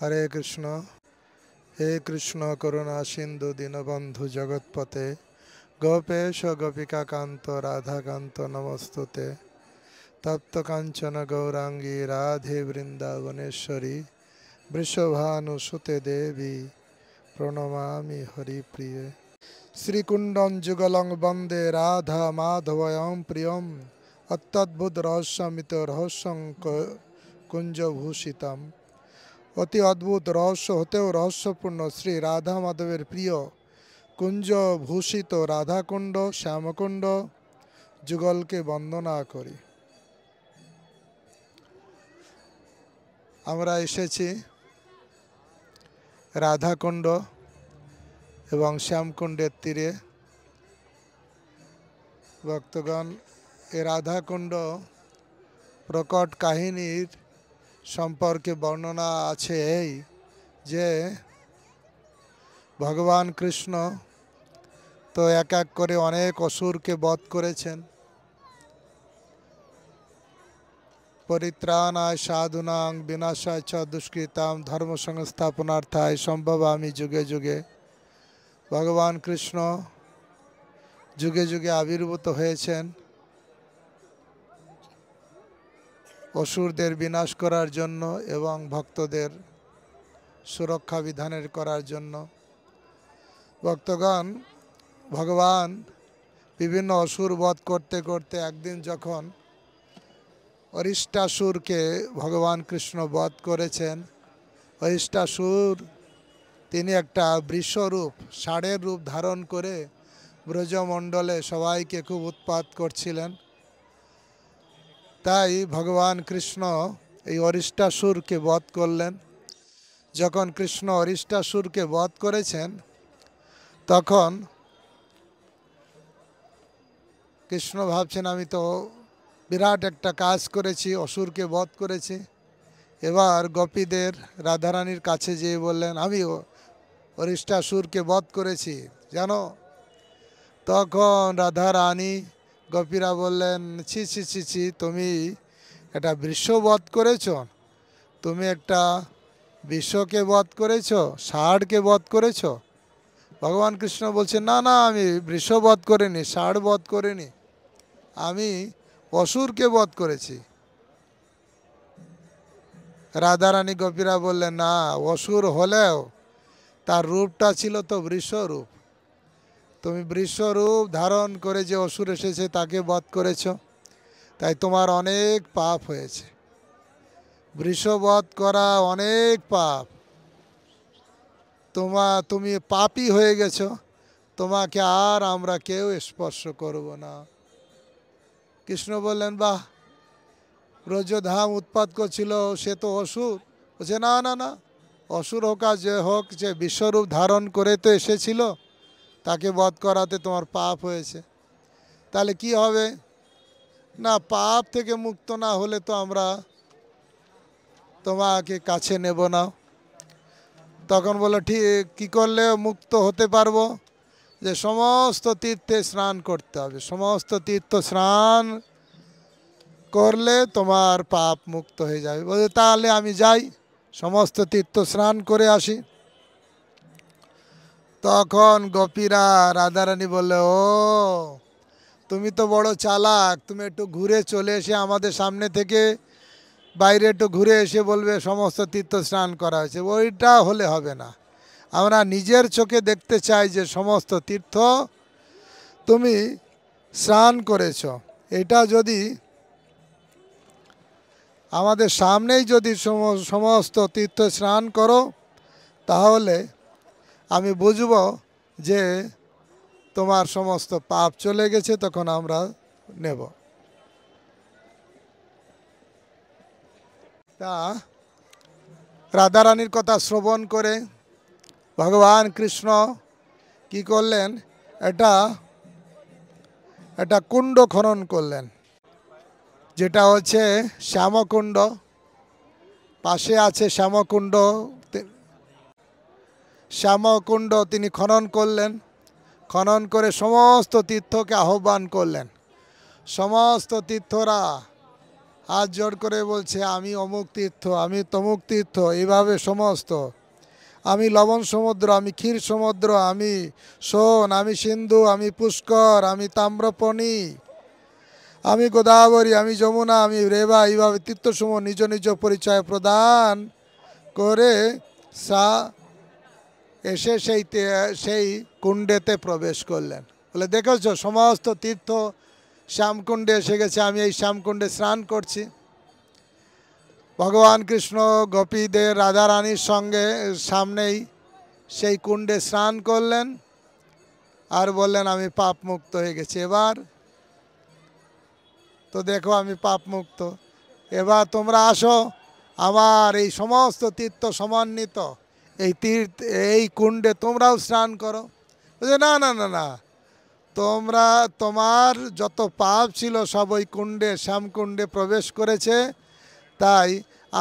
হরে কৃষ্ণ হে কৃষ্ণ করুণা সিন্ধু দীনবন্ধু জগৎপথে গোপেশ গোপিকা কান্ত রাধাকান্ত নমস্তুতে তপ্ত কাঞ্চন গৌরাঙ্গী রাধে বৃন্দাবনেশ্বরী বৃষভানু সুতে দেবী প্রণমামি হরিপ্রিয় শ্রীকুণ্ডম যুগলং বন্দে রাধা মাধবয়ম প্রিয়ম অত্যদ্ভুত রহস্যমিত রহস্য কুঞ্জভূষিতম অতি অদ্ভুত রহস্য হতেও রহস্যপূর্ণ শ্রী রাধা মাধবের প্রিয় কুঞ্জ ভূষিত রাধাকুণ্ড শ্যামকুণ্ড যুগলকে বন্দনা করি আমরা এসেছি রাধাকুণ্ড এবং শ্যামকুণ্ডের তীরে ভক্তগণ এ রাধাকুণ্ড প্রকট কাহিনীর সম্পর্কে বর্ণনা আছে এই যে ভগবান কৃষ্ণ তো এক এক করে অনেক অসুরকে বধ করেছেন পরিত্রাণায় সাধুনাং বিনাশায় চ দুষ্কৃতাম ধর্ম সংস্থাপনার্থায় সম্ভব আমি যুগে যুগে ভগবান কৃষ্ণ যুগে যুগে আবির্ভূত হয়েছেন অসুরদের বিনাশ করার জন্য এবং ভক্তদের সুরক্ষা বিধানের করার জন্য ভক্তগণ ভগবান বিভিন্ন অসুর বধ করতে করতে একদিন যখন অরিষ্টাসুরকে ভগবান কৃষ্ণ বধ করেছেন অরিষ্টাসুর তিনি একটা বৃষরূপ ষাঁড়ের রূপ ধারণ করে ব্রজমণ্ডলে সবাইকে খুব উৎপাত করছিলেন তাই ভগবান কৃষ্ণ এই অরিষ্টাসুরকে বধ করলেন যখন কৃষ্ণ অরিষ্টাসুরকে বধ করেছেন তখন কৃষ্ণ ভাবছেন আমি তো বিরাট একটা কাজ করেছি অসুরকে বধ করেছি এবার গোপীদের রাধারানীর কাছে যেয়ে বললেন আমিও অরিষ্টাসুরকে বধ করেছি জানো তখন রাধারানী গোপীরা বললেন ছি ছি ছি ছি তুমি এটা বিশ্ববধ করেছ তুমি একটা বিশ্বকে বধ করেছ ষাঁড়কে বধ করেছ ভগবান কৃষ্ণ বলছে না না আমি বৃষবধ করিনি ষাঁড় বধ করিনি আমি অসুরকে বধ করেছি রাধারানী গোপীরা বললেন না অসুর হলেও তার রূপটা ছিল তো বৃষ রূপ তুমি বৃষ্ণরূপ ধারণ করে যে অসুর এসেছে তাকে বধ করেছ তাই তোমার অনেক পাপ হয়েছে বৃষবধ করা অনেক পাপ তোমা তুমি পাপই হয়ে গেছ তোমাকে আর আমরা কেউ স্পর্শ করব না কৃষ্ণ বললেন বাহ ব্রজধাম উৎপাত করছিল সে তো অসুর বলছে না না না অসুর হোক যে হোক যে বিশ্বরূপ ধারণ করে তো এসেছিল তাকে বধ করাতে তোমার পাপ হয়েছে তাহলে কি হবে না পাপ থেকে মুক্ত না হলে তো আমরা তোমাকে কাছে নেব না তখন বলো ঠিক কী করলে মুক্ত হতে পারবো যে সমস্ত তীর্থে স্নান করতে হবে সমস্ত তীর্থ স্নান করলে তোমার পাপ মুক্ত হয়ে যাবে বলে তাহলে আমি যাই সমস্ত তীর্থ স্নান করে আসি তখন গোপীরা রাধারানী বললে ও তুমি তো বড় চালাক তুমি একটু ঘুরে চলে এসে আমাদের সামনে থেকে বাইরে একটু ঘুরে এসে বলবে সমস্ত তীর্থ স্নান করা হয়েছে ওইটা হলে হবে না আমরা নিজের চোখে দেখতে চাই যে সমস্ত তীর্থ তুমি স্নান করেছ এটা যদি আমাদের সামনেই যদি সমস্ত তীর্থ স্নান করো তাহলে আমি বুঝব যে তোমার সমস্ত পাপ চলে গেছে তখন আমরা নেব তা রাধারানীর কথা শ্রবণ করে ভগবান কৃষ্ণ কি করলেন এটা এটা কুণ্ড খনন করলেন যেটা হচ্ছে শ্যামকুণ্ড পাশে আছে শ্যামকুণ্ড শ্যামকুণ্ড তিনি খনন করলেন খনন করে সমস্ত তীর্থকে আহ্বান করলেন সমস্ত তীর্থরা হাত জোর করে বলছে আমি অমুক তীর্থ আমি তমুক তীর্থ এইভাবে সমস্ত আমি লবণ সমুদ্র আমি ক্ষীর সমুদ্র আমি সোন আমি সিন্ধু আমি পুষ্কর আমি তাম্রপণি আমি গোদাবরী আমি যমুনা আমি রেবা এইভাবে তীর্থসমূহ নিজ নিজ পরিচয় প্রদান করে সা এসে সেই সেই কুণ্ডেতে প্রবেশ করলেন বলে দেখেছ সমস্ত তীর্থ শ্যামকুণ্ডে এসে গেছে আমি এই শ্যামকুণ্ডে স্নান করছি ভগবান কৃষ্ণ গোপীদের রাধারানীর সঙ্গে সামনেই সেই কুণ্ডে স্নান করলেন আর বললেন আমি পাপ মুক্ত হয়ে গেছি এবার তো দেখো আমি পাপ মুক্ত এবার তোমরা আসো আমার এই সমস্ত তীর্থ সমন্বিত এই তীর্থ এই কুণ্ডে তোমরাও স্নান করো বলছে না না না না তোমরা তোমার যত পাপ ছিল সব ওই কুণ্ডে শ্যামকুণ্ডে প্রবেশ করেছে তাই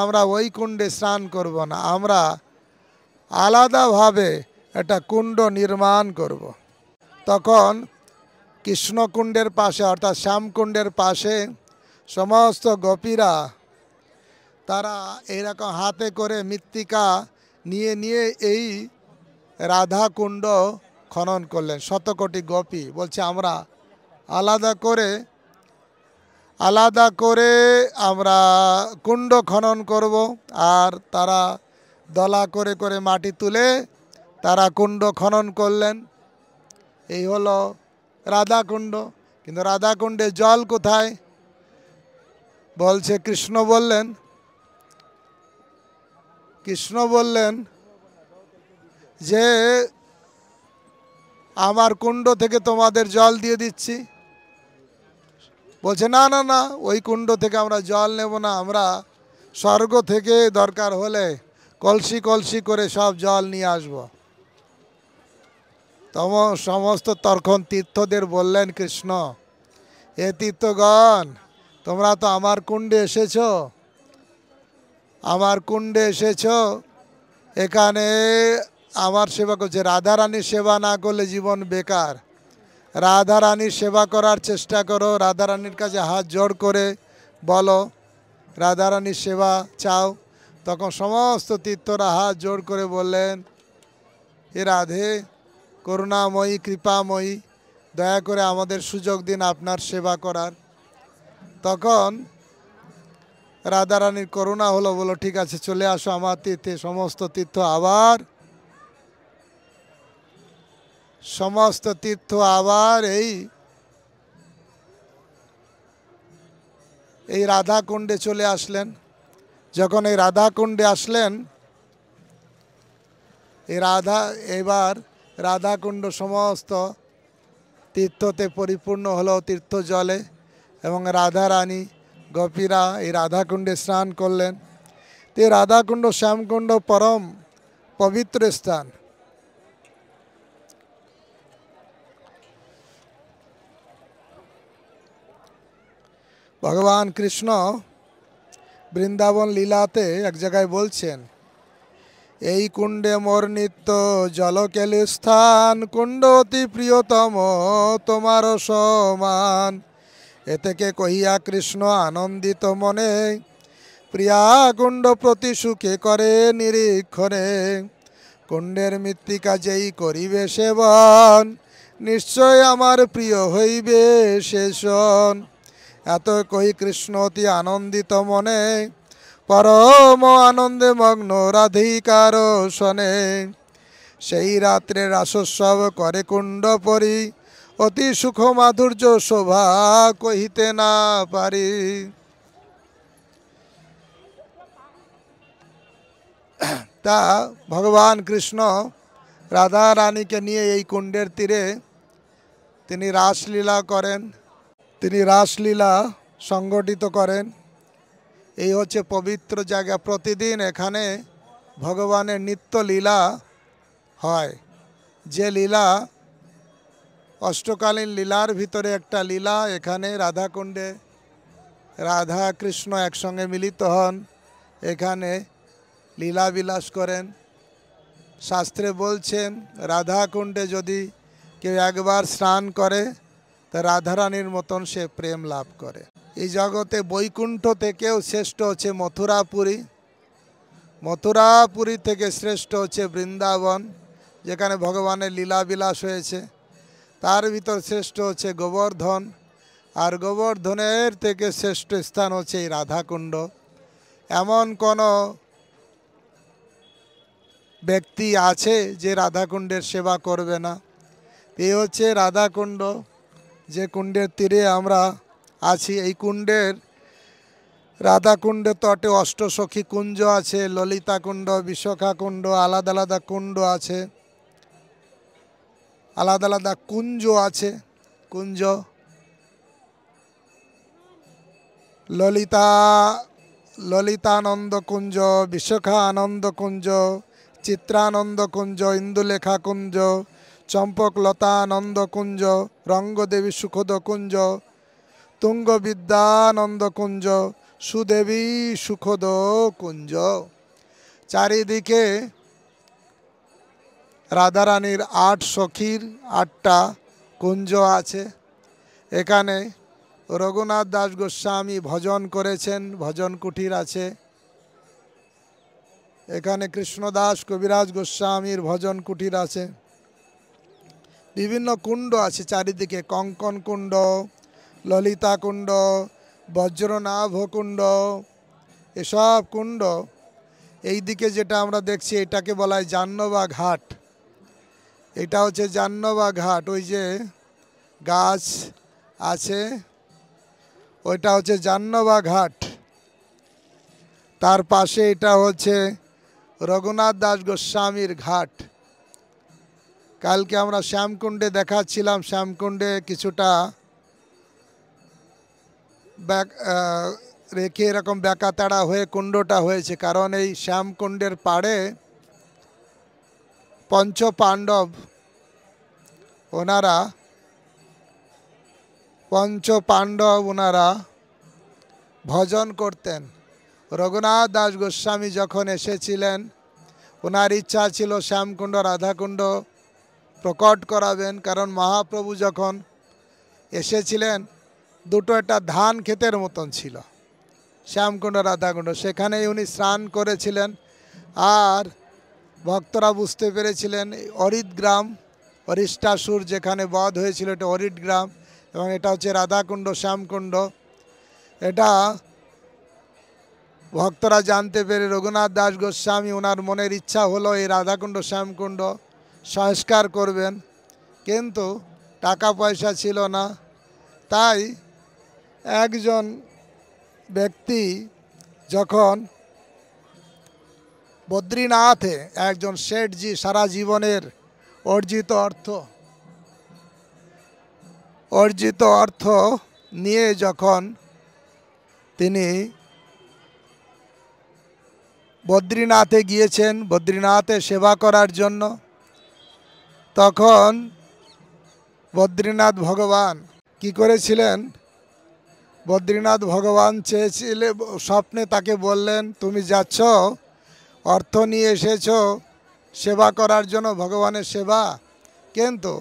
আমরা ওই কুণ্ডে স্নান করব না আমরা আলাদাভাবে একটা কুণ্ড নির্মাণ করব। তখন কৃষ্ণকুণ্ডের পাশে অর্থাৎ শ্যামকুণ্ডের পাশে সমস্ত গোপীরা তারা এরকম হাতে করে মৃত্তিকা নিয়ে নিয়ে এই রাধাকুণ্ড খনন করলেন শতকোটি গোপী বলছে আমরা আলাদা করে আলাদা করে আমরা কুণ্ড খনন করব আর তারা দলা করে করে মাটি তুলে তারা কুণ্ড খনন করলেন এই হলো রাধাকুণ্ড কিন্তু রাধাকুণ্ডে জল কোথায় বলছে কৃষ্ণ বললেন কৃষ্ণ বললেন যে আমার কুণ্ড থেকে তোমাদের জল দিয়ে দিচ্ছি বলছে না না না ওই কুণ্ড থেকে আমরা জল নেব না আমরা স্বর্গ থেকে দরকার হলে কলসি কলসি করে সব জল নিয়ে আসব তম সমস্ত তর্খন তীর্থদের বললেন কৃষ্ণ এ তীর্থগণ তোমরা তো আমার কুণ্ডে এসেছো আমার কুণ্ডে এসেছ এখানে আমার সেবা করছে রাধারানীর সেবা না করলে জীবন বেকার রাধারানীর সেবা করার চেষ্টা করো রাধারানীর কাছে হাত জোড় করে বলো রাধারানীর সেবা চাও তখন সমস্ত তীর্থরা হাত জোড় করে বললেন এ রাধে করুণাময়ী কৃপাময়ী দয়া করে আমাদের সুযোগ দিন আপনার সেবা করার তখন রাধারানীর করোনা হলো বলো ঠিক আছে চলে আসো আমার তীর্থে সমস্ত তীর্থ আবার সমস্ত তীর্থ আবার এই এই রাধাকুণ্ডে চলে আসলেন যখন এই রাধাকুণ্ডে আসলেন এই রাধা এবার রাধাকুণ্ড সমস্ত তীর্থতে পরিপূর্ণ হলো তীর্থ জলে এবং রাধারানী গোপীরা এই রাধাকুণ্ডে স্নান করলেন তো রাধাকুণ্ড শ্যামকুণ্ড পরম পবিত্র স্থান ভগবান কৃষ্ণ বৃন্দাবন লীলাতে এক জায়গায় বলছেন এই কুণ্ডে মোর নিত্য জলকেল স্থান কুণ্ড অতি প্রিয়তম তোমার সমান এতেকে কহিয়া কৃষ্ণ আনন্দিত মনে প্রিয়া কুণ্ড প্রতি সুখে করে নিরীক্ষণে কুণ্ডের মৃত্তিকা যেই করিবে সেবন নিশ্চয় আমার প্রিয় হইবে শেষন এত কহি কৃষ্ণ অতি আনন্দিত মনে পরম আনন্দে মগ্ন রাধিকার শনে সেই রাত্রে রাসোৎসব করে কুণ্ড পরী অতি সুখ মাধুর্য শোভা কহিতে না পারি তা ভগবান কৃষ্ণ রাধা রানীকে নিয়ে এই কুণ্ডের তীরে তিনি রাসলীলা করেন তিনি রাসলীলা সংগঠিত করেন এই হচ্ছে পবিত্র জায়গা প্রতিদিন এখানে ভগবানের নিত্য লীলা হয় যে লীলা অষ্টকালীন লীলার ভিতরে একটা লীলা এখানে রাধাকুণ্ডে রাধা কৃষ্ণ একসঙ্গে মিলিত হন এখানে লীলা বিলাস করেন শাস্ত্রে বলছেন রাধাকুণ্ডে যদি কেউ একবার স্নান করে তা রাধারানীর মতন সে প্রেম লাভ করে এই জগতে বৈকুণ্ঠ থেকেও শ্রেষ্ঠ হচ্ছে মথুরাপুরী মথুরাপুরী থেকে শ্রেষ্ঠ হচ্ছে বৃন্দাবন যেখানে ভগবানের লীলা বিলাস হয়েছে তার ভিতর শ্রেষ্ঠ হচ্ছে গোবর্ধন আর গোবর্ধনের থেকে শ্রেষ্ঠ স্থান হচ্ছে এই রাধাকুণ্ড এমন কোনো ব্যক্তি আছে যে রাধাকুণ্ডের সেবা করবে না এই হচ্ছে রাধাকুণ্ড যে কুণ্ডের তীরে আমরা আছি এই কুণ্ডের রাধাকুণ্ড তটে অষ্টসখী কুঞ্জ আছে ললিতা কুণ্ড বিশাখা কুণ্ড আলাদা আলাদা কুণ্ড আছে আলাদা আলাদা কুঞ্জ আছে কুঞ্জ ললিতা ললিতানন্দ কুঞ্জ বিশ্বখা আনন্দ কুঞ্জ চিত্রানন্দ কুঞ্জ ইন্দুলেখা কুঞ্জ চম্পকলতানন্দ কুঞ্জ রঙ্গদেবী সুখদ কুঞ্জ তুঙ্গ বিদ্যানন্দ কুঞ্জ সুদেবী সুখদ কুঞ্জ চারিদিকে রাধারানীর আট সখীর আটটা কুঞ্জ আছে এখানে রঘুনাথ দাস গোস্বামী ভজন করেছেন ভজন কুঠির আছে এখানে কৃষ্ণদাস কবিরাজ গোস্বামীর ভজন কুঠির আছে বিভিন্ন কুণ্ড আছে চারিদিকে কঙ্কন কুণ্ড ললিতা কুণ্ড বজ্রনাভ কুণ্ড এসব কুণ্ড এই দিকে যেটা আমরা দেখছি এটাকে বলা হয় জাহ্নবা ঘাট এটা হচ্ছে জান্নবা ঘাট ওই যে গাছ আছে ওইটা হচ্ছে জান্নবা ঘাট তার পাশে এটা হচ্ছে রঘুনাথ দাস গোস্বামীর ঘাট কালকে আমরা শ্যামকুণ্ডে দেখাচ্ছিলাম শ্যামকুণ্ডে কিছুটা ব্যাক রেখে এরকম ব্যাকাতাড়া হয়ে কুণ্ডটা হয়েছে কারণ এই শ্যামকুণ্ডের পাড়ে পঞ্চ পাণ্ডব ওনারা পঞ্চ পাণ্ডব ওনারা ভজন করতেন রঘুনাথ দাস গোস্বামী যখন এসেছিলেন ওনার ইচ্ছা ছিল শ্যামকুণ্ড রাধাকুণ্ড প্রকট করাবেন কারণ মহাপ্রভু যখন এসেছিলেন দুটো একটা ধান ক্ষেতের মতন ছিল শ্যামকুণ্ড রাধাকুণ্ড সেখানেই উনি স্নান করেছিলেন আর ভক্তরা বুঝতে পেরেছিলেন অরিত গ্রাম অরিষ্টাসুর যেখানে বধ হয়েছিল এটা অরিত গ্রাম এবং এটা হচ্ছে রাধাকুণ্ড শ্যামকুণ্ড এটা ভক্তরা জানতে পেরে রঘুনাথ দাস গোস্বামী ওনার মনের ইচ্ছা হলো এই রাধাকুণ্ড শ্যামকুণ্ড সংস্কার করবেন কিন্তু টাকা পয়সা ছিল না তাই একজন ব্যক্তি যখন বদ্রীনাথে একজন শেঠজি সারা জীবনের অর্জিত অর্থ অর্জিত অর্থ নিয়ে যখন তিনি বদ্রীনাথে গিয়েছেন বদ্রীনাথে সেবা করার জন্য তখন বদ্রীনাথ ভগবান কি করেছিলেন বদ্রীনাথ ভগবান চেয়েছিলে স্বপ্নে তাকে বললেন তুমি যাচ্ছ অর্থ নিয়ে এসেছ সেবা করার জন্য ভগবানের সেবা কিন্তু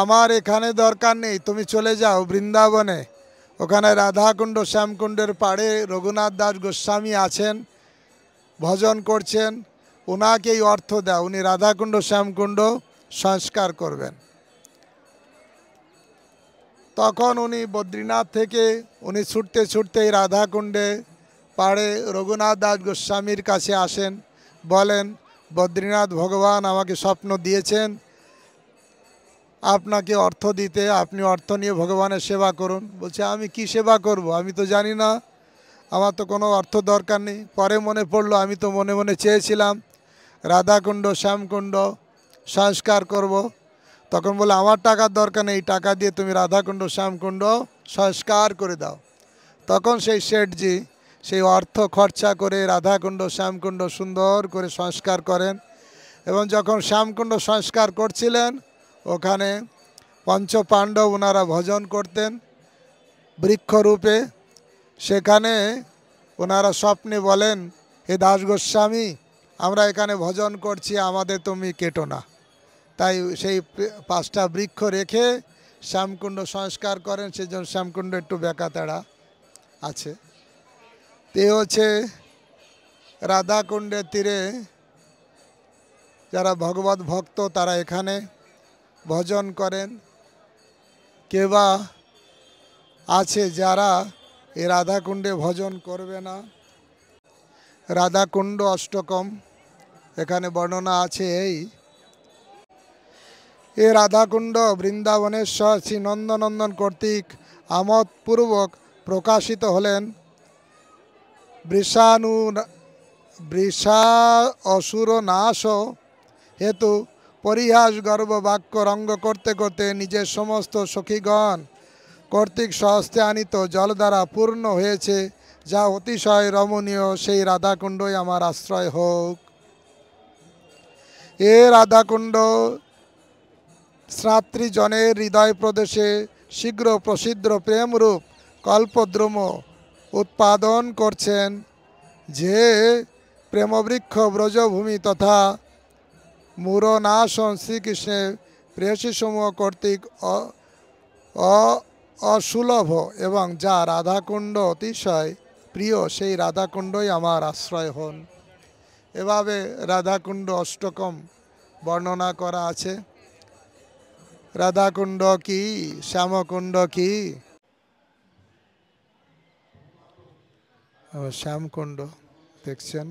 আমার এখানে দরকার নেই তুমি চলে যাও বৃন্দাবনে ওখানে রাধাকুণ্ড শ্যামকুণ্ডের পাড়ে রঘুনাথ দাস গোস্বামী আছেন ভজন করছেন ওনাকেই অর্থ দেয় উনি রাধাকুণ্ড শ্যামকুণ্ড সংস্কার করবেন তখন উনি বদ্রীনাথ থেকে উনি ছুটতে ছুটতে এই রাধাকুণ্ডে পাড়ে রঘুনাথ দাস গোস্বামীর কাছে আসেন বলেন বদ্রীনাথ ভগবান আমাকে স্বপ্ন দিয়েছেন আপনাকে অর্থ দিতে আপনি অর্থ নিয়ে ভগবানের সেবা করুন বলছে আমি কি সেবা করব আমি তো জানি না আমার তো কোনো অর্থ দরকার নেই পরে মনে পড়লো আমি তো মনে মনে চেয়েছিলাম রাধাকুণ্ড শ্যামকুণ্ড সংস্কার করব। তখন বলে আমার টাকার দরকার নেই টাকা দিয়ে তুমি রাধাকুণ্ড শ্যামকুণ্ড সংস্কার করে দাও তখন সেই শেঠজি সেই অর্থ খরচা করে রাধাকুণ্ড শ্যামকুণ্ড সুন্দর করে সংস্কার করেন এবং যখন শ্যামকুণ্ড সংস্কার করছিলেন ওখানে পঞ্চপাণ্ডব ওনারা ভজন করতেন বৃক্ষরূপে সেখানে ওনারা স্বপ্নে বলেন হে দাস গোস্বামী আমরা এখানে ভজন করছি আমাদের তুমি কেটো না তাই সেই পাঁচটা বৃক্ষ রেখে শ্যামকুণ্ড সংস্কার করেন সেজন্য শ্যামকুণ্ড একটু বেকাতাড়া আছে તે হচ্ছে রাধাকুণ্ডের তীরে যারা ভগবত ভক্ত তারা এখানে ভজন করেন কেবা আছে যারা এ রাধাকুণ্ডে ভজন করবে না রাধাকুণ্ড অষ্টকম এখানে বর্ণনা আছে এই এ রাধাকুণ্ড বৃন্দাবনেশ্বর শ্রী নন্দনন্দন কর্তৃক আমোদপূর্বক প্রকাশিত হলেন বৃষাণু বৃষা অসুর নাশ হেতু পরিহাস গর্ব বাক্য রঙ্গ করতে করতে নিজের সমস্ত সখীগণ কর্তৃক সহস্তে আনিত জল দ্বারা পূর্ণ হয়েছে যা অতিশয় রমণীয় সেই রাধাকুণ্ডই আমার আশ্রয় হোক এ রাধাকুণ্ড জনের হৃদয় প্রদেশে শীঘ্র প্রসিদ্ধ প্রেমরূপ কল্পদ্রুম উৎপাদন করছেন যে প্রেমবৃক্ষ ব্রজভূমি তথা মুরনাশন শ্রীকৃষ্ণের সমূহ কর্তৃক অসুলভ এবং যা রাধাকুণ্ড অতিশয় প্রিয় সেই রাধাকুণ্ডই আমার আশ্রয় হন এভাবে রাধাকুণ্ড অষ্টকম বর্ণনা করা আছে রাধাকুণ্ড কি শ্যামকুণ্ড কি আমার শ্যামকুণ্ড দেখছেন